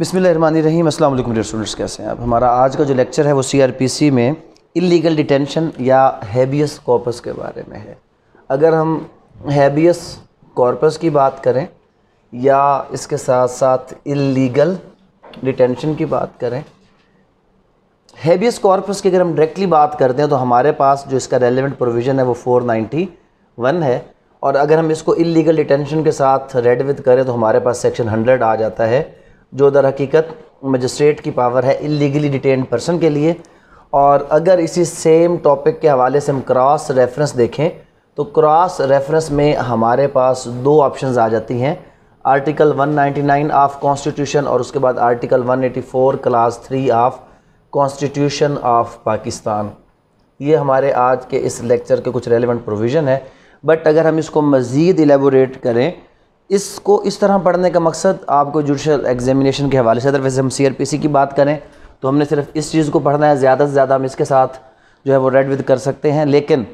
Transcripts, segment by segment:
बिसमीम अस्सलाम वालेकुम डियर स्टूडेंट्स कैसे हैं आप हमारा आज का जो लेक्चर है वो सीआरपीसी में इलीगल डिटेंशन या हैबियस कॉर्पस के बारे में है अगर हम हैबियस कॉर्पस की बात करें या इसके साथ साथ इलीगल डिटेंशन की बात करें हैबियस कॉर्पस की अगर हम डायरेक्टली बात करते हैं तो हमारे पास जो इसका रेलिवेंट प्रोविज़न है वो वन है और अगर हम इसको इलीगल डिटेंशन के साथ रेड विद करें तो हमारे पास सेक्शन हंड्रेड आ जाता है जो दर हकीकत मजिस्ट्रेट की पावर है इलीगली डिटेन पर्सन के लिए और अगर इसी सेम टॉपिक के हवाले से हम क्रॉस रेफरेंस देखें तो क्रॉस रेफरेंस में हमारे पास दो ऑप्शन आ जाती हैं आर्टिकल 199 ऑफ कॉन्स्टिट्यूशन और उसके बाद article 184 class three of constitution of Pakistan ये हमारे आज के इस लेक्चर के कुछ रेलिवेंट प्रोविज़न है बट अगर हम इसको मज़ीद एलेबोरेट करें इसको इस तरह पढ़ने का मकसद आपको जुडिशल एग्जामिनेशन के हवाले से अदरवाइज़ हम सी की बात करें तो हमने सिर्फ इस चीज़ को पढ़ना है ज़्यादा से ज़्यादा हम इसके साथ जो है वो रेड विद कर सकते हैं लेकिन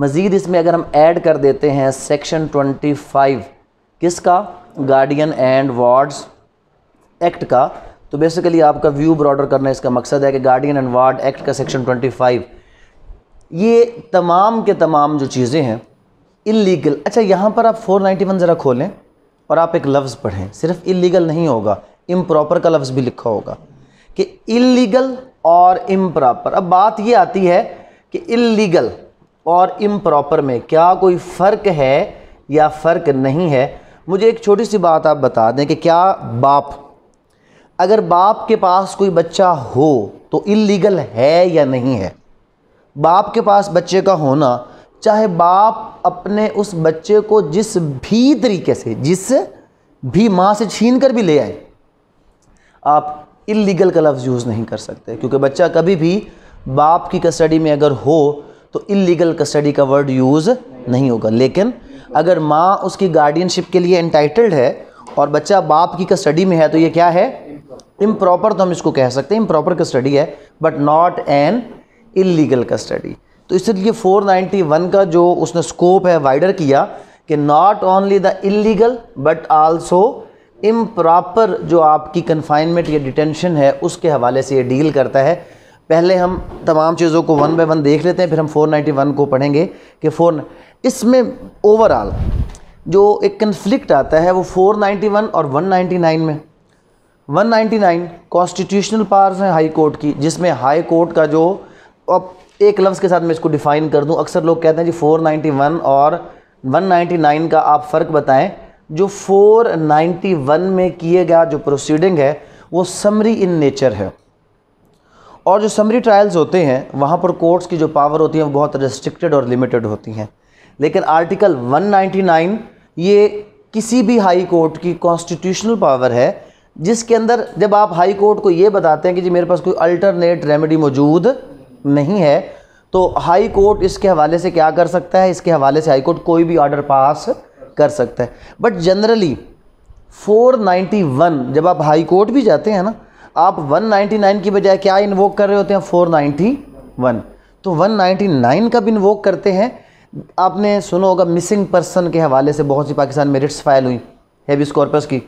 मज़ीद इसमें अगर हम ऐड कर देते हैं सेक्शन ट्वेंटी फाइव किसका गार्डियन एंड वार्ड्स एक्ट का तो बेसिकली आपका व्यू ब्रॉडर करना इसका मकसद है कि गार्डियन एंड वार्ड एक्ट का सेक्शन ट्वेंटी फाइव ये तमाम के तमाम जो चीज़ें हैं इलीगल अच्छा यहाँ पर आप फोर नाइन्टी वन ज़रा खोलें और आप एक लफ्ज़ पढ़ें सिर्फ इलीगल नहीं होगा इम प्रॉपर का लफ्ज़ भी लिखा होगा कि इलीगल और इम प्रॉपर अब बात ये आती है कि इलीगल और इम प्रॉपर में क्या कोई फ़र्क है या फ़र्क नहीं है मुझे एक छोटी सी बात आप बता दें कि क्या बाप अगर बाप के पास कोई बच्चा हो तो इलीगल है या नहीं है बाप के पास बच्चे का होना चाहे बाप अपने उस बच्चे को जिस भी तरीके से जिस भी माँ से छीन कर भी ले आए आप इलीगल का लफ्ज़ यूज़ नहीं कर सकते क्योंकि बच्चा कभी भी बाप की कस्टडी में अगर हो तो इलीगल कस्टडी का वर्ड यूज़ नहीं होगा लेकिन अगर माँ उसकी गार्डियनशिप के लिए इंटाइटल्ड है और बच्चा बाप की कस्टडी में है तो ये क्या है इम्प्रॉपर तो हम इसको कह सकते हैं इम्प्रॉपर कस्टडी है but not an illegal custody तो इसलिए 491 का जो उसने स्कोप है वाइडर किया कि not only the illegal but also improper जो आपकी कन्फाइनमेंट या डिटेंशन है उसके हवाले से ये डील करता है पहले हम तमाम चीज़ों को वन बाई वन देख लेते हैं फिर हम 491 को पढ़ेंगे कि फोर इसमें ओवरऑल जो एक कन्फ्लिक्ट आता है वो 491 और 199 में 199 कॉन्स्टिट्यूशनल पावर्स हैं हाई कोर्ट की जिसमें हाई कोर्ट का जो तो अब एक लफ्ज़ के साथ मैं इसको डिफ़ाइन कर दूं अक्सर लोग कहते हैं जी 491 और 199 का आप फ़र्क बताएं जो 491 में किए गया जो प्रोसीडिंग है वो समरी इन नेचर है और जो समरी ट्रायल्स होते हैं वहाँ पर कोर्ट्स की जो पावर होती हैं वो बहुत रेस्ट्रिक्टेड और लिमिटेड होती हैं लेकिन आर्टिकल 199 ये किसी भी हाई कोर्ट की कॉन्स्टिट्यूशनल पावर है जिसके अंदर जब आप हाई कोर्ट को ये बताते हैं कि जी मेरे पास कोई अल्टरनेट रेमेडी मौजूद नहीं है तो हाई कोर्ट इसके हवाले से क्या कर सकता है इसके हवाले से हाई कोर्ट कोई भी ऑर्डर पास कर सकता है बट जनरली 491 जब आप हाई कोर्ट भी जाते हैं ना आप 199 की बजाय क्या इन्वोक कर रहे होते हैं 491 तो 199 का भी इन्वोक करते हैं आपने सुना होगा मिसिंग पर्सन के हवाले से बहुत सी पाकिस्तान में रिट्स फाइल हुई है स्कॉर्पस की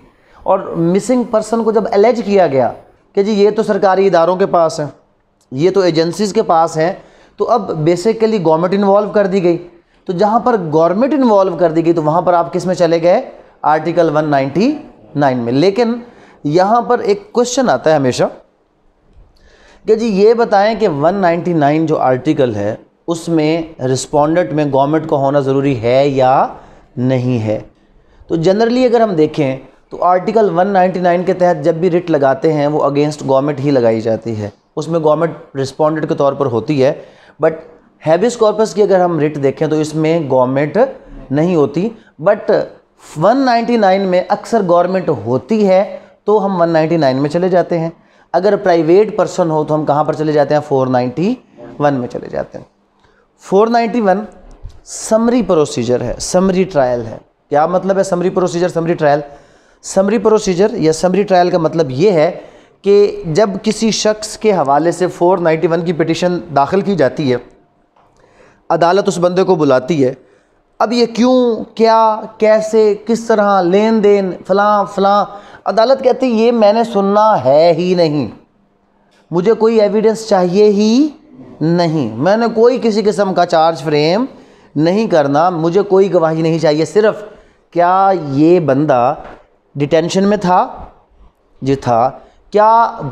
और मिसिंग पर्सन को जब एलेज किया गया कि जी ये तो सरकारी इदारों के पास है ये तो एजेंसीज़ के पास है तो अब बेसिकली गवर्नमेंट इन्वॉल्व कर दी गई तो जहाँ पर गवर्नमेंट इन्वॉल्व कर दी गई तो वहाँ पर आप किस में चले गए आर्टिकल 199 में लेकिन यहाँ पर एक क्वेश्चन आता है हमेशा कि जी ये बताएं कि 199 जो आर्टिकल है उसमें रिस्पोंडेंट में गवर्नमेंट का होना ज़रूरी है या नहीं है तो जनरली अगर हम देखें तो आर्टिकल 199 के तहत जब भी रिट लगाते हैं वो अगेंस्ट गवर्नमेंट ही लगाई जाती है उसमें गवर्नमेंट रिस्पॉन्डेड के तौर पर होती है बट हैबिस कॉर्पस की अगर हम रिट देखें तो इसमें गवर्नमेंट नहीं होती बट 199 में अक्सर गवर्नमेंट होती है तो हम 199 में चले जाते हैं अगर प्राइवेट पर्सन हो तो हम कहाँ पर चले जाते हैं 491 में चले जाते हैं 491 समरी प्रोसीजर है समरी ट्रायल है क्या मतलब है summary procedure summary trial summary procedure या समरी ट्रायल का मतलब ये है कि जब किसी शख्स के हवाले से 491 की पटिशन दाखिल की जाती है अदालत उस बंदे को बुलाती है अब ये क्यों क्या कैसे किस तरह लेन देन फलां फलां अदालत कहती ये मैंने सुनना है ही नहीं मुझे कोई एविडेंस चाहिए ही नहीं मैंने कोई किसी किस्म का चार्ज फ्रेम नहीं करना मुझे कोई गवाही नहीं चाहिए सिर्फ क्या ये बंदा डिटेंशन में था जी था क्या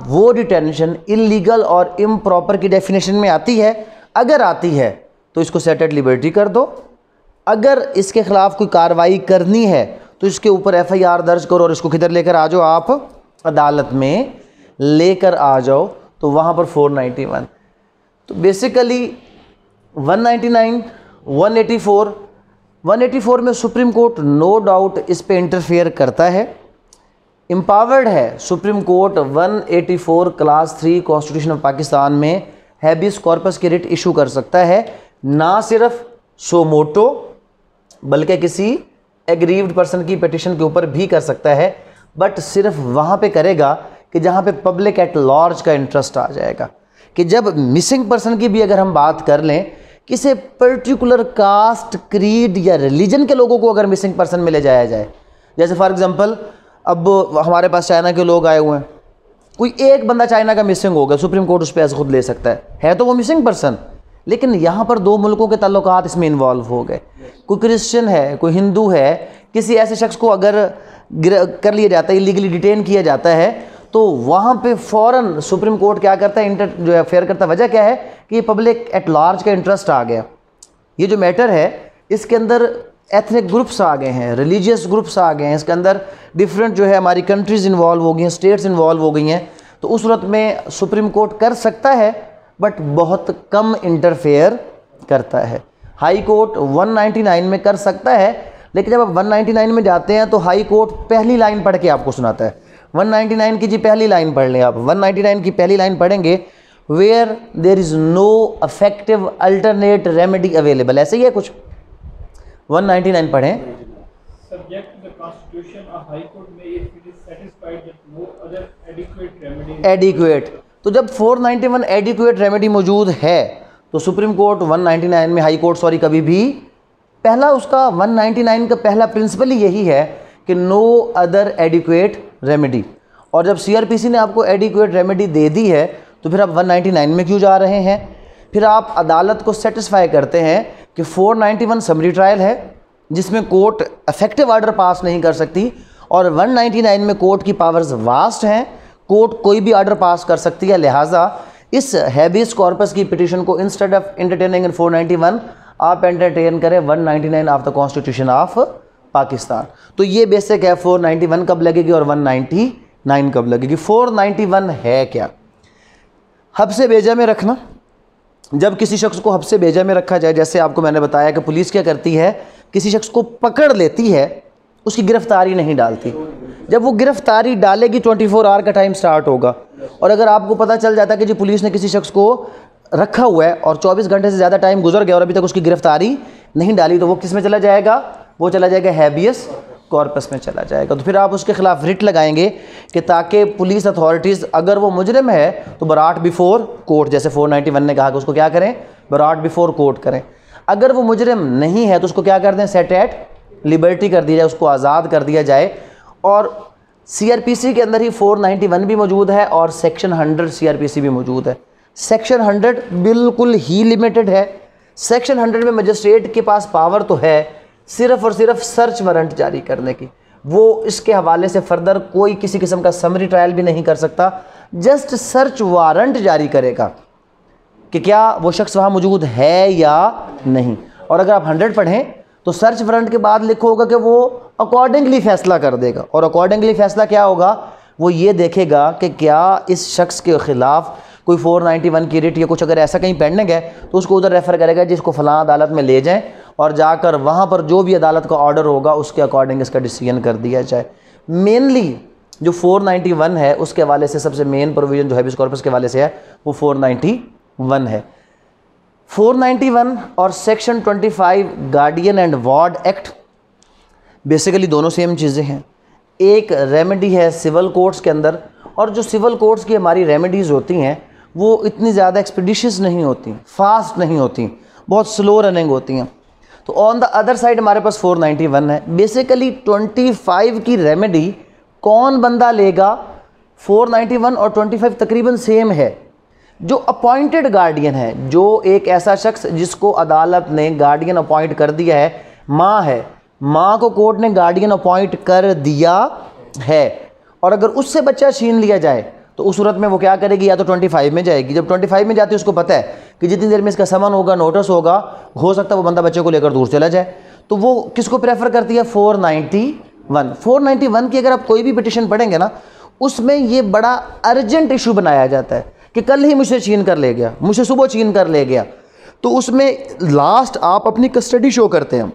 वो डिटेंशन इलीगल और इम्प्रॉपर की डेफिनेशन में आती है अगर आती है तो इसको सेट एट लिबर्टी कर दो अगर इसके ख़िलाफ़ कोई कार्रवाई करनी है तो इसके ऊपर एफआईआर दर्ज करो और इसको किधर लेकर आ जाओ आप अदालत में लेकर आ जाओ तो वहाँ पर 491 तो बेसिकली 199 184 184 में सुप्रीम कोर्ट नो डाउट इस पे इंटरफेयर करता है एम्पावर्ड है supreme court 184 class three constitution of Pakistan में हैबिस कॉर्पस के रिट इशू कर सकता है ना सिर्फ सोमोटो बल्कि किसी एग्रीव्ड पर्सन की पटिशन के ऊपर भी कर सकता है बट सिर्फ वहाँ पे करेगा कि जहाँ पे पब्लिक एट लॉर्ज का इंटरेस्ट आ जाएगा कि जब मिसिंग पर्सन की भी अगर हम बात कर लें किसी पर्टिकुलर कास्ट क्रीड या रिलीजन के लोगों को अगर मिसिंग पर्सन में ले जाया जाए जैसे फॉर एग्ज़ाम्पल अब हमारे पास चाइना के लोग आए हुए हैं कोई एक बंदा चाइना का मिसिंग हो गया सुप्रीम कोर्ट उस पर ऐसा खुद ले सकता है है तो वो मिसिंग पर्सन लेकिन यहाँ पर दो मुल्कों के तल्लक इसमें इन्वॉल्व हो गए कोई क्रिश्चियन है कोई हिंदू है किसी ऐसे शख्स को अगर कर लिया जाता है इलीगली डिटेन किया जाता है तो वहाँ पे फ़ौरन सुप्रीम कोर्ट क्या करता है इंटर जो है फेयर करता है वजह क्या है कि पब्लिक एट लार्ज का इंटरेस्ट आ गया ये जो मैटर है इसके अंदर एथनिक ग्रुप्स आ गए हैं रिलीजियस ग्रुप्स आ गए हैं इसके अंदर डिफरेंट जो है हमारी कंट्रीज़ इन्वॉल्व हो गई हैं स्टेट्स इन्वॉल्व हो गई हैं तो उस सूरत में सुप्रीम कोर्ट कर सकता है बट बहुत कम इंटरफेयर करता है हाई कोर्ट 199 में कर सकता है लेकिन जब आप 199 में जाते हैं तो हाई कोर्ट पहली लाइन पढ़ के आपको सुनाता है 199 की जी पहली लाइन पढ़ लें आप 199 की पहली लाइन पढ़ेंगे where there is no effective alternate remedy available ऐसे ही है कुछ 199 पढ़ें subject the constitution तो जब 491 नाइन्टी वन एडिक्वेट रेमेडी मौजूद है तो सुप्रीम कोर्ट 199 में हाई कोर्ट सॉरी कभी भी पहला उसका 199 का पहला प्रिंसिपल ही यही है कि नो अदर एडिक्वेट रेमेडी और जब सीआरपीसी ने आपको एडिक्वेट रेमेडी दे दी है तो फिर आप 199 में क्यों जा रहे हैं फिर आप अदालत को सेटिस्फाई करते हैं कि 491 समरी ट्रायल है जिसमें कोर्ट अफेक्टिव आर्डर पास नहीं कर सकती और 199 में कोर्ट की पावर्स वास्ट हैं कोर्ट कोई भी आर्डर पास कर सकती है लिहाजा इस हैबियस कॉर्पस की पिटिशन को इंस्टेड ऑफ इंटरटेनिंग इन 491 आप एंटरटेन करें 199 of the constitution of Pakistan तो ये बेसिक है 491 कब लगेगी और 199 कब लगेगी 491 है क्या हब से बेजा में रखना जब किसी शख्स को हफ्से बेजा में रखा जाए जैसे आपको मैंने बताया कि पुलिस क्या करती है किसी शख्स को पकड़ लेती है उसकी गिरफ्तारी नहीं डालती जब वो गिरफ्तारी डालेगी 24 फोर आवर का टाइम स्टार्ट होगा और अगर आपको पता चल जाता है कि जी पुलिस ने किसी शख्स को रखा हुआ है और 24 घंटे से ज़्यादा टाइम गुजर गया और अभी तक उसकी गिरफ्तारी नहीं डाली तो वो किस में चला जाएगा वो चला जाएगा हैबियस कॉर्पस में चला जाएगा तो फिर आप उसके खिलाफ रिट लगाएंगे कि ताकि पुलिस अथॉरिटीज़ अगर वो मुजरम है तो बराट बिफोर कोर्ट जैसे 491 ने कहा कि उसको क्या करें बराट बिफोर कोर्ट करें अगर वो मुजरम नहीं है तो उसको क्या कर दें सेट एट लिबर्टी कर दिया जाए उसको आज़ाद कर दिया जाए और सी के अंदर ही फोर भी मौजूद है और सेक्शन हंड्रेड सी भी मौजूद है सेक्शन हंड्रेड बिल्कुल ही लिमिटेड है सेक्शन हंड्रेड में मजिस्ट्रेट के पास पावर तो है सिर्फ और सिर्फ सर्च वारंट जारी करने की वो इसके हवाले से फर्दर कोई किसी किस्म का समरी ट्रायल भी नहीं कर सकता जस्ट सर्च वारंट जारी करेगा कि क्या वो शख्स वहाँ मौजूद है या नहीं और अगर आप हंड्रेड पढ़ें तो सर्च वारंट के बाद लिखो होगा कि वो अकॉर्डिंगली फैसला कर देगा और अकॉर्डिंगली फैसला क्या होगा वो ये देखेगा कि क्या इस शख्स के ख़िलाफ़ कोई 491 की रिट या कुछ अगर ऐसा कहीं पेंडिंग है तो उसको उधर रेफ़र करेगा जिसको फ़लाँ अदालत में ले जाएं और जाकर वहाँ पर जो भी अदालत का ऑर्डर होगा उसके अकॉर्डिंग इसका डिसीजन कर दिया जाए मेनली जो 491 है उसके वाले से सबसे मेन प्रोविज़न जो है बिस्कॉर्पस के वाले से है वो 491 है 491 और section 25 guardian and ward act basically दोनों सेम चीज़ें हैं एक रेमेडी है सिविल कोर्ट्स के अंदर और जो सिविल कोर्ट्स की हमारी रेमेडीज़ होती हैं वो इतनी ज़्यादा एक्सपडिशियस नहीं होती फास्ट नहीं होती बहुत स्लो रनिंग होती हैं तो ऑन द अदर साइड हमारे पास 491 है बेसिकली 25 की रेमेडी कौन बंदा लेगा 491 और 25 तकरीबन सेम है जो अपॉइंटेड गार्डियन है जो एक ऐसा शख्स जिसको अदालत ने गार्डियन अपॉइंट कर दिया है माँ है माँ को कोर्ट ने गार्डियन अपॉइंट कर दिया है और अगर उससे बच्चा छीन लिया जाए तो उस सूरत में वो क्या करेगी या तो 25 में जाएगी जब 25 में जाती है उसको पता है कि जितनी देर में इसका समन होगा नोटिस होगा हो सकता है वो बंदा बच्चे को लेकर दूर चला जाए तो वो किसको प्रेफर करती है 491 491 की अगर आप कोई भी पिटिशन पढ़ेंगे ना उसमें ये बड़ा अर्जेंट इशू बनाया जाता है कि कल ही मुझसे छीन कर ले गया मुझसे सुबह छीन कर ले गया तो उसमें लास्ट आप अपनी कस्टडी शो करते हैं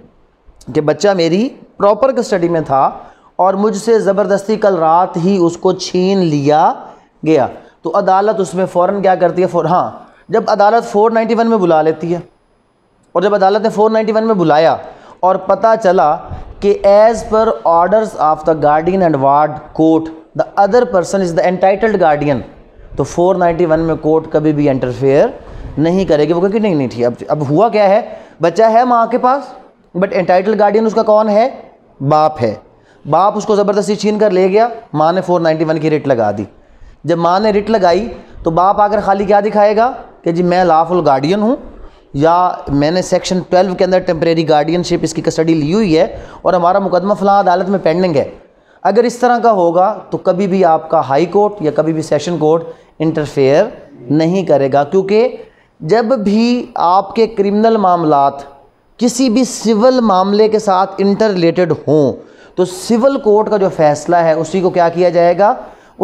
कि बच्चा मेरी प्रॉपर कस्टडी में था और मुझसे ज़बरदस्ती कल रात ही उसको छीन लिया गया तो अदालत उसमें फ़ौरन क्या करती है फौर हाँ जब अदालत 491 में बुला लेती है और जब अदालत ने 491 में बुलाया और पता चला कि as per orders of the guardian and ward court the other person is the entitled guardian तो 491 में कोर्ट कभी भी इंटरफेयर नहीं करेगी वो क्योंकि नहीं नहीं थी अब अब हुआ क्या है बच्चा है माँ के पास बट एंटाइटल गार्डियन उसका कौन है बाप है बाप उसको ज़बरदस्ती छीन कर ले गया माँ ने 491 की रिट लगा दी जब माँ ने रिट लगाई तो बाप आकर खाली क्या दिखाएगा कि जी मैं लाफुल गार्डियन हूँ या मैंने सेक्शन 12 के अंदर टेम्प्रेरी गार्डियनशिप इसकी कस्टडी ली हुई है और हमारा मुकदमा फला अदालत में पेंडिंग है अगर इस तरह का होगा तो कभी भी आपका हाई कोर्ट या कभी भी सेशन कोर्ट इंटरफेयर नहीं करेगा क्योंकि जब भी आपके क्रिमिनल मामला किसी भी सिविल मामले के साथ इंटर रिलेटेड हों तो सिविल कोर्ट का जो फैसला है उसी को क्या किया जाएगा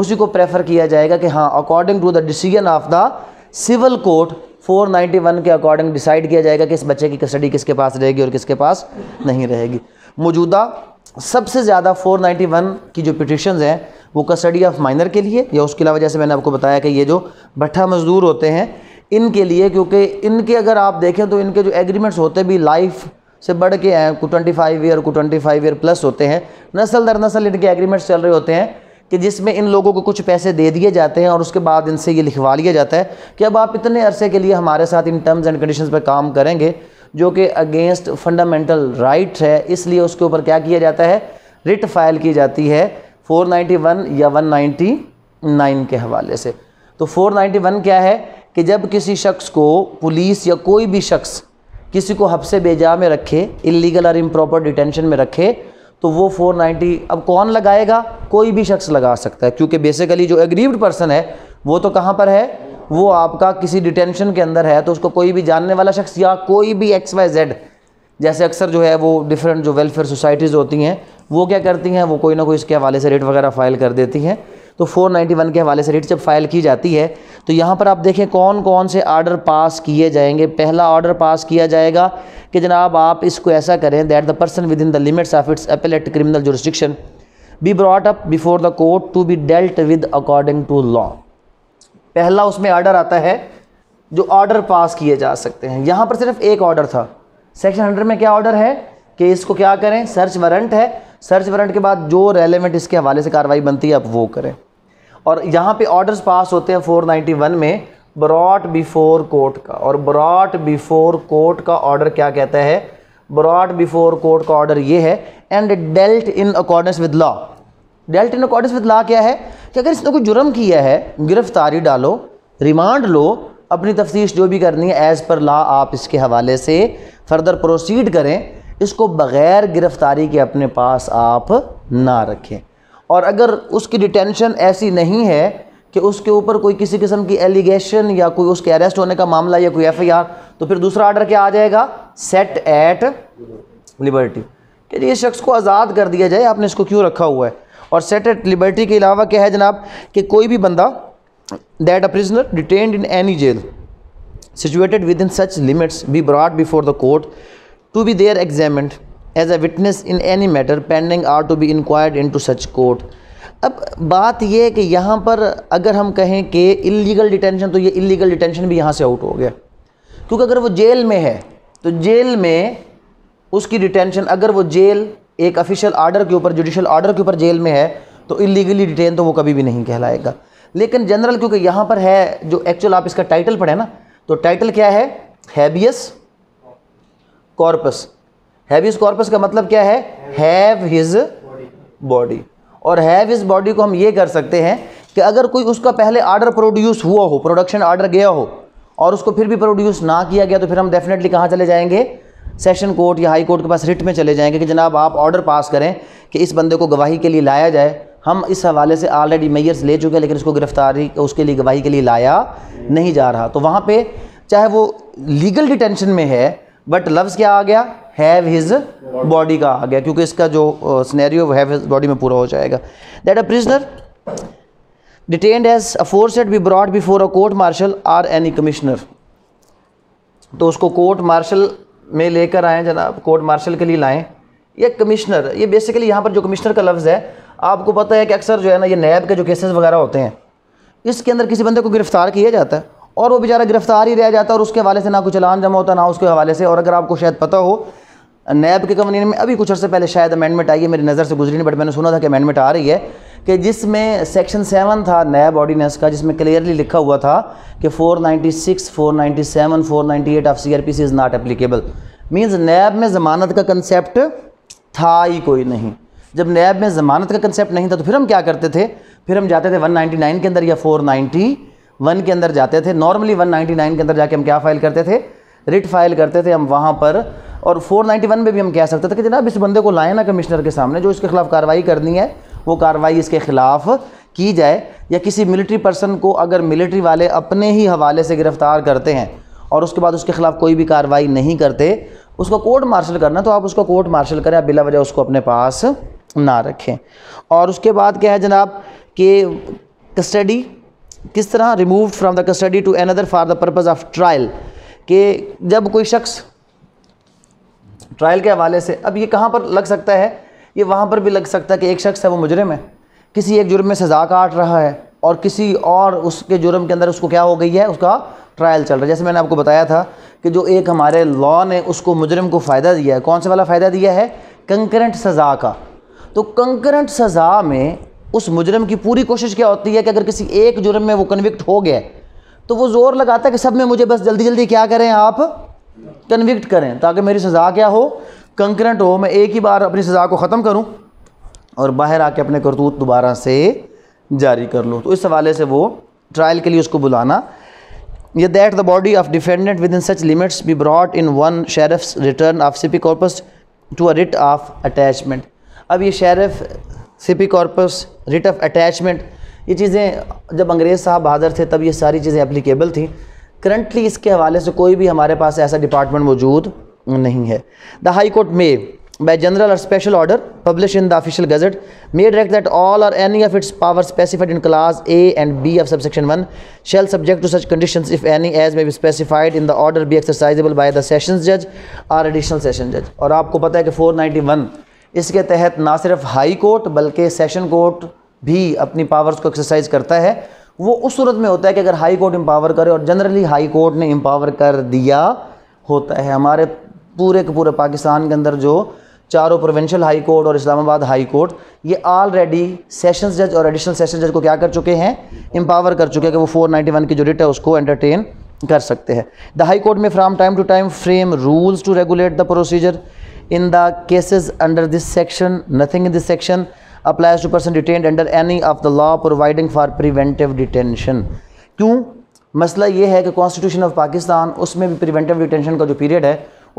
उसी को प्रेफर किया जाएगा कि हाँ according to the decision of the civil court 491 के अकॉर्डिंग डिसाइड किया जाएगा कि इस बच्चे की कस्टडी किसके पास रहेगी और किसके पास नहीं रहेगी मौजूदा सबसे ज़्यादा 491 की जो पिटिशन हैं वो कस्टडी ऑफ माइनर के लिए या उसके अलावा जैसे मैंने आपको बताया कि ये जो भट्ठा मजदूर होते हैं इनके लिए क्योंकि इनके अगर आप देखें तो इनके जो एग्रीमेंट्स होते भी लाइफ से बढ़ के हैं को ट्वेंटी फाइव ईयर को ट्वेंटी फाइव ईयर प्लस होते हैं नसल दर नसल इनके एग्रीमेंट्स चल रहे होते हैं कि जिसमें इन लोगों को कुछ पैसे दे दिए जाते हैं और उसके बाद इनसे ये लिखवा लिया जाता है कि अब आप इतने अरसे के लिए हमारे साथ इन टर्म्स एंड कंडीशंस पर काम करेंगे जो कि अगेंस्ट फंडामेंटल राइट है इसलिए उसके ऊपर क्या किया जाता है रिट फाइल की जाती है 491 या 199 के हवाले से तो 491 क्या है कि जब किसी शख्स को पुलिस या कोई भी शख्स किसी को हफ्से बेजा में रखे इलीगल और इम्प्रॉपर डिटेंशन में रखे तो वो 490 अब कौन लगाएगा कोई भी शख्स लगा सकता है क्योंकि बेसिकली जो एग्रीव्ड पर्सन है वो तो कहाँ पर है वो आपका किसी डिटेंशन के अंदर है तो उसको कोई भी जानने वाला शख्स या कोई भी एक्स वाई जेड जैसे अक्सर जो है वो डिफरेंट जो वेलफेयर सोसाइटीज़ होती हैं वो क्या करती हैं वो कोई ना कोई इसके हवाले से रेट वगैरह फ़ाइल कर देती हैं तो 491 के हवाले से रेट जब फ़ाइल की जाती है तो यहाँ पर आप देखें कौन कौन से आर्डर पास किए जाएंगे पहला ऑर्डर पास किया जाएगा कि जनाब आप इसको ऐसा करें that the person within the limits of its appellate criminal jurisdiction be brought up before the court to be dealt with according to law पहला उसमें ऑर्डर आता है जो ऑर्डर पास किए जा सकते हैं यहाँ पर सिर्फ एक ऑर्डर था सेक्शन हंड्रेड में क्या ऑर्डर है कि इसको क्या करें सर्च वारंट है सर्च वारंट के बाद जो रेलिवेंट इसके हवाले से कार्रवाई बनती है आप वो करें और यहाँ पे ऑर्डर्स पास होते हैं 491 में ब्रॉट बिफोर कोर्ट का और ब्रॉट बिफोर कोर्ट का ऑर्डर क्या कहता है ब्रॉट बिफोर कोर्ट का ऑर्डर ये है and dealt in accordance with law dealt in accordance with law क्या है कि अगर इसने कोई जुर्म किया है गिरफ्तारी डालो रिमांड लो अपनी तफ्तीश जो भी करनी है एज़ पर ला आप इसके हवाले से फर्दर प्रोसीड करें इसको बग़ैर गिरफ़्तारी के अपने पास आप ना रखें और अगर उसकी डिटेंशन ऐसी नहीं है कि उसके ऊपर कोई किसी किस्म की एलिगेशन या कोई उसके अरेस्ट होने का मामला या कोई एफआईआर तो फिर दूसरा आर्डर क्या आ जाएगा सेट एट लिबर्टी कि जी इस शख्स को आज़ाद कर दिया जाए आपने इसको क्यों रखा हुआ है और सेट एट लिबर्टी के अलावा क्या है जनाब कि कोई भी बंदा that a prisoner detained in any jail situated within such limits be brought before the court to be there examined as a witness in any matter pending or to be inquired into such court अब बात यह है कि यहाँ पर अगर हम कहें कि इलीगल डिटेंशन तो ये इलीगल डिटेंशन भी यहाँ से आउट हो गया क्योंकि अगर वो जेल में है तो जेल में उसकी डिटेंशन अगर वो जेल एक ऑफिशियल आर्डर के ऊपर जुडिशल आर्डर के ऊपर जेल में है तो इलीगली डिटेन तो वो कभी भी नहीं कहलाएगा लेकिन जनरल क्योंकि यहाँ पर है जो एक्चुअल आप इसका टाइटल पढ़े ना तो टाइटल क्या है हैबियस कॉर्पस हैवी कॉर्पस का मतलब क्या है हैव हिज बॉडी और हैव हिज बॉडी को हम ये कर सकते हैं कि अगर कोई उसका पहले आर्डर प्रोड्यूस हुआ हो प्रोडक्शन आर्डर गया हो और उसको फिर भी प्रोड्यूस ना किया गया तो फिर हम डेफिनेटली कहाँ चले जाएंगे सेशन कोर्ट या हाई कोर्ट के पास रिट में चले जाएंगे कि जनाब आप ऑर्डर पास करें कि इस बंदे को गवाही के लिए लाया जाए हम इस हवाले से ऑलरेडी मेयर्स ले चुके हैं लेकिन उसको गिरफ्तारी उसके लिए गवाही के लिए लाया नहीं जा रहा तो वहाँ पे चाहे वो लीगल डिटेंशन में है बट लफ्ज़ क्या आ गया हैव हिज बॉडी का आ गया क्योंकि इसका जो स्नैरियो हैव हिज बॉडी में पूरा हो जाएगा that a prisoner detain as aforesaid be brought before a court martial or any commissioner तो उसको कोर्ट मार्शल में लेकर आए जनाब कोर्ट मार्शल के लिए लाएँ या कमिश्नर ये बेसिकली यहाँ पर जो कमिश्नर का लफ्ज़ है आपको पता है कि अक्सर जो है ना ये नैब के जो केसेस वगैरह होते हैं इसके अंदर किसी बंदे को गिरफ़्तार किया जाता है और वो बेचारा गिरफ्तार ही रह जाता और उसके हवाले से ना कुछ चलान जमा होता ना उसके हवाले से और अगर आपको शायद पता हो नैब के कवानीन में अभी कुछ अर्से पहले शायद अमेंडमेंट आई है मेरी नज़र से गुजरी नहीं बट मैंने सुना था कि अमेंडमेंट आ रही है कि जिसमें सेक्शन सेवन था नैब ऑर्डीनेंस का जिसमें क्लियरली लिखा हुआ था कि 496, 497, 498 of CrPC is not applicable means NAB में ज़मानत का कंसेप्ट था ही कोई नहीं जब नैब में ज़मानत का कंसेप्ट नहीं था तो फिर हम क्या करते थे फिर हम जाते थे नाइन के अंदर या नाइन्टी वन के अंदर जाते थे नॉर्मली वन के अंदर जाके हम क्या फाइल करते थे रिट फाइल करते थे हम वहाँ पर और 491 में भी हम कह सकते थे कि जनाब इस बंदे को लाए ना कमिश्नर के सामने जो इसके खिलाफ कार्रवाई करनी है वो कार्रवाई इसके खिलाफ की जाए या किसी मिलिट्री पर्सन को अगर मिलिट्री वाले अपने ही हवाले से गिरफ्तार करते हैं और उसके बाद उसके खिलाफ कोई भी कार्रवाई नहीं करते उसको कोर्ट मार्शल करना तो आप उसको कोर्ट मार्शल करें आप बिला वजह उसको अपने पास ना रखें और उसके बाद क्या है जनाब कि कस्टडी किस तरह remove from the custody to another for the purpose of trial कि जब कोई शख्स ट्रायल के हवाले से अब ये कहाँ पर लग सकता है ये वहाँ पर भी लग सकता है कि एक शख्स है वो मुजरम है किसी एक जुर्म में सज़ा काट रहा है और किसी और उसके जुर्म के अंदर उसको क्या हो गई है उसका ट्रायल चल रहा है जैसे मैंने आपको बताया था कि जो एक हमारे लॉ ने उसको मुजरम को फ़ायदा दिया है कौन से वाला फ़ायदा दिया है कंकरेंट सज़ा का तो कंकरेंट सज़ा में उस मुजरम की पूरी कोशिश क्या होती है कि अगर किसी एक जुर्म में वो कन्विक्ट हो गया तो वो ज़ोर लगाता है कि सब में मुझे बस जल्दी जल्दी क्या करें आप कन्विक्ट करें ताकि मेरी सज़ा क्या हो कंकरेंट हो मैं एक ही बार अपनी सज़ा को ख़त्म करूं और बाहर आके अपने करतूत दोबारा से जारी कर लूँ तो इस हवाले से वो ट्रायल के लिए उसको बुलाना ये that the body of defendant within such limits be brought in on sheriff return of cepi corpus to a writ of attachment अब ये sheriff cepi corpus writ of attachment ये चीज़ें जब अंग्रेज़ साहब बहादुर थे तब ये सारी चीज़ें अप्लीकेबल थी करंटली इसके हवाले से कोई भी हमारे पास ऐसा डिपार्टमेंट मौजूद नहीं है the high court may by general और special order publish in the official gazette may direct that all are any of its power specified in class A and B of subsection one shell subject to such condition if any as may be specified in the order B exercisable by the session जज are additional session जज और आपको पता है कि four ninety one इसके तहत ना सिर्फ हाई कोर्ट बल्कि सेशन कोर्ट भी अपनी पावर्स को एक्सरसाइज करता है वो उस सूरत में होता है कि अगर हाई कोर्ट एम्पावर करे और जनरली हाई कोर्ट ने एम्पावर कर दिया होता है हमारे पूरे के पूरे पाकिस्तान के अंदर जो चारों प्रोविंशियल हाई कोर्ट और इस्लामाबाद हाई कोर्ट ये ऑलरेडी सेशंस जज और एडिशनल सेशन जज को क्या कर चुके हैं एम्पावर कर चुके हैं कि वो 491 की जो रिट है उसको एंटरटेन कर सकते हैं the high court may from time to time frame rules to regulate the procedure in the cases under this section nothing in this section applies to person detained under any of the law providing for preventive detention क्यों मसला ये है कि constitution of Pakistan उसमें भी preventive detention का जो period है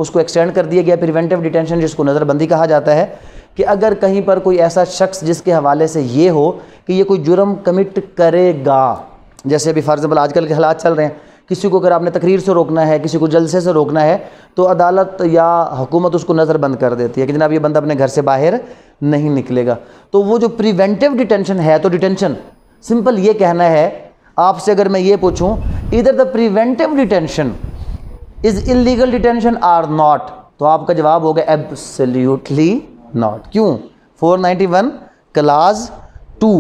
उसको एक्सटेंड कर दिया गया प्रिवेंटिव डिटेंशन जिसको नज़रबंदी कहा जाता है कि अगर कहीं पर कोई ऐसा शख्स जिसके हवाले से ये हो कि ये कोई जुर्म कमिट करेगा जैसे अभी फॉर एग्ज़ाम्पल आजकल के हालात चल रहे हैं किसी को अगर आपने तकरीर से रोकना है किसी को जलसे से रोकना है तो अदालत या हुकूमत उसको नज़रबंद कर देती है कि जनाब ये बंदा अपने घर से बाहर नहीं निकलेगा तो वो जो प्रिवेंटिव डिटेंशन है तो डिटेंशन सिंपल ये कहना है आपसे अगर मैं ये पूछूं इधर the preventive detention is illegal detention or not तो आपका जवाब होगा एब्सल्यूटली नॉट क्यों 491 क्लास टू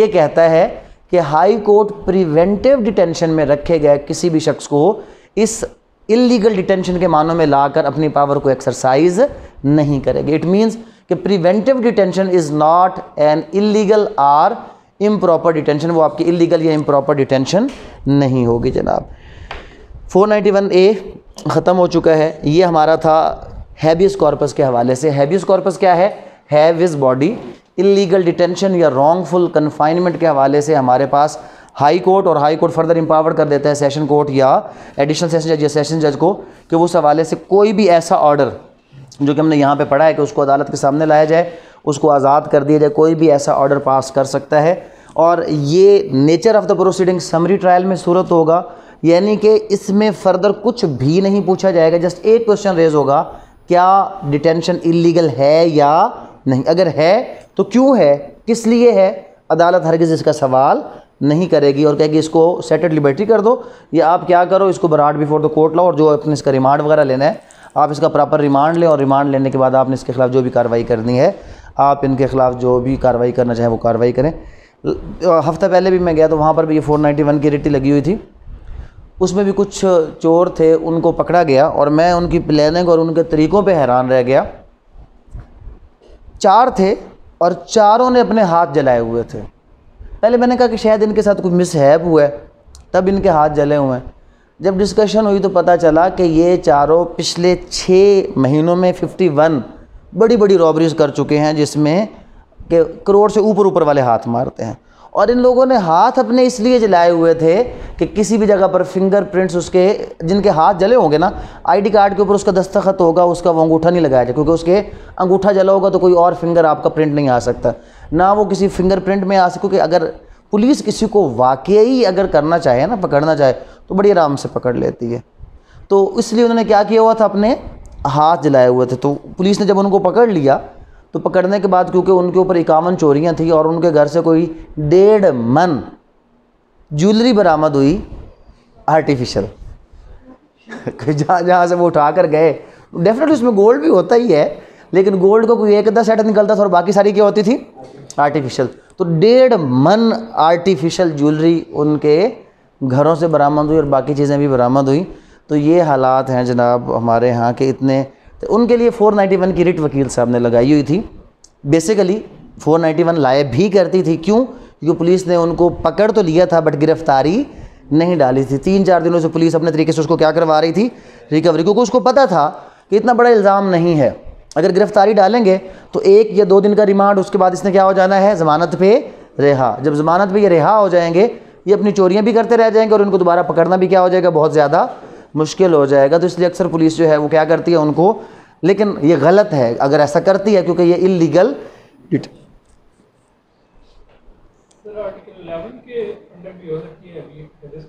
ये कहता है कि हाई कोर्ट प्रिवेंटिव डिटेंशन में रखे गए किसी भी शख्स को इस इलीगल डिटेंशन के मानों में लाकर अपनी पावर को एक्सरसाइज नहीं करेगी इट मीन्स कि preventive detention is not an illegal or improper detention वो आपकी इलीगल या इम्प्रॉपर डिटेंशन नहीं होगी जनाब 491 ए ख़त्म हो चुका है ये हमारा था हैबियस कॉर्पस के हवाले से हैबियस कॉर्पस क्या है have his body illegal detention या रॉन्गफुल कन्फाइनमेंट के हवाले से हमारे पास हाई कोर्ट और हाई कोर्ट फर्दर इम्पावर कर देता है सेशन कोर्ट या एडिशनल सेशन जज या सेशन जज को कि उस हवाले से कोई भी ऐसा ऑर्डर जो कि हमने यहाँ पे पढ़ा है कि उसको अदालत के सामने लाया जाए उसको आज़ाद कर दिया जाए कोई भी ऐसा ऑर्डर पास कर सकता है और ये nature of the proceeding summary trial में सूरत होगा यानी कि इसमें फर्दर कुछ भी नहीं पूछा जाएगा जस्ट एक क्वेश्चन रेज होगा क्या डिटेंशन इलीगल है या नहीं अगर है तो क्यों है किस लिए है अदालत हरगिज़ इसका सवाल नहीं करेगी और कहेगी इसको सेटेड लिबर्टी कर दो या आप क्या करो इसको बराड बिफोर द कोर्ट लाओ और जो अपने इसका रिमांड वगैरह लेना है आप इसका प्रॉपर रिमांड लें और रिमांड लेने के बाद आपने इसके खिलाफ जो भी कार्रवाई करनी है आप इनके खिलाफ जो भी कार्रवाई करना चाहें वो कार्रवाई करें हफ्ता पहले भी मैं गया तो वहाँ पर भी ये 491 की रिटी लगी हुई थी उसमें भी कुछ चोर थे उनको पकड़ा गया और मैं उनकी प्लानिंग और उनके तरीक़ों पे हैरान रह गया चार थे और चारों ने अपने हाथ जलाए हुए थे पहले मैंने कहा कि शायद इनके साथ कुछ मिसहैप हुआ है तब इनके हाथ जले हुए हैं जब डिस्कशन हुई तो पता चला कि ये चारों पिछले छः महीनों में फिफ्टी वन बड़ी बड़ी रॉबरीज कर चुके हैं जिसमें के करोड़ से ऊपर ऊपर वाले हाथ मारते हैं और इन लोगों ने हाथ अपने इसलिए जलाए हुए थे कि किसी भी जगह पर फिंगरप्रिंट्स उसके जिनके हाथ जले होंगे ना आईडी कार्ड के ऊपर उसका दस्तखत होगा उसका वो अंगूठा नहीं लगाया जाए क्योंकि उसके अंगूठा जला होगा तो कोई और फिंगर आपका प्रिंट नहीं आ सकता ना वो किसी फिंगरप्रिंट में आ सको कि अगर पुलिस किसी को वाकई अगर करना चाहे ना पकड़ना चाहे तो बड़ी आराम से पकड़ लेती है तो इसलिए उन्होंने क्या किया हुआ था अपने हाथ जलाए हुए थे तो पुलिस ने जब उनको पकड़ लिया तो पकड़ने के बाद क्योंकि उनके ऊपर इक्यावन चोरियाँ थी और उनके घर से कोई डेढ़ मन ज्वेलरी बरामद हुई आर्टिफिशियल जहाँ जहाँ से वो उठा कर गए डेफिनेटली उसमें गोल्ड भी होता ही है लेकिन गोल्ड का को कोई एक दस सेट निकलता था और बाकी सारी क्या होती थी आर्टिफिशियल तो डेढ़ मन आर्टिफिशियल ज्वेलरी उनके घरों से बरामद हुई और बाकी चीज़ें भी बरामद हुई तो ये हालात हैं जनाब हमारे यहाँ के इतने तो उनके लिए 491 की रिट वकील साहब ने लगाई हुई थी बेसिकली 491 लाइव भी करती थी क्यों क्योंकि पुलिस ने उनको पकड़ तो लिया था बट गिरफ्तारी नहीं डाली थी तीन चार दिनों से पुलिस अपने तरीके से उसको क्या करवा रही थी रिकवरी क्योंकि उसको पता था कि इतना बड़ा इल्ज़ाम नहीं है अगर गिरफ्तारी डालेंगे तो एक या दो दिन का रिमांड उसके बाद इसने क्या हो जाना है ज़मानत पे रिहा जब ज़मानत पे ये रिहा हो जाएंगे ये अपनी चोरियाँ भी करते रह जाएंगे और उनको दोबारा पकड़ना भी क्या हो जाएगा बहुत ज़्यादा मुश्किल हो जाएगा तो इसलिए अक्सर पुलिस जो है वो क्या करती है उनको लेकिन ये गलत है अगर ऐसा करती है क्योंकि ये इलीगल